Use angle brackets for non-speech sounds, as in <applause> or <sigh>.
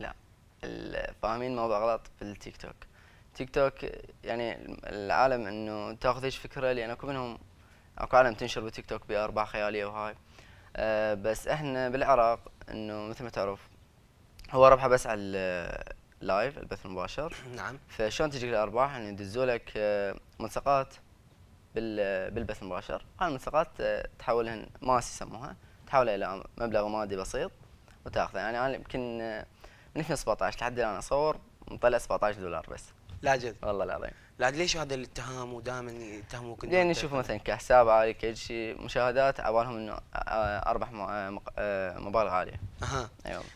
لا فاهمين موضوع غلط بالتيك توك تيك توك يعني العالم انه تاخذ ايش فكره لان اكو منهم اكو عالم تنشر بتيك توك بارباح خياليه وهاي أه بس احنا بالعراق انه مثل ما تعرف هو ربحه بس على اللايف البث المباشر <clears throat> نعم فشلون تجيك الارباح يعني يدزوا لك آه، ملصقات بالبث المباشر هاي الملصقات آه، تحولهن ماس يسموها تحولها الى مبلغ مادي بسيط وتاخذه يعني انا يمكن آه، من 2017 لحد الان اصور مطلع 17 دولار بس لا جد والله العظيم لا ليش هذا الاتهام ودائما يتهموك انه لان يعني يشوفوا مثلا كحساب عالي كل شيء مشاهدات على انه آه، آه، اربح مبالغ آه، عاليه اها ايوه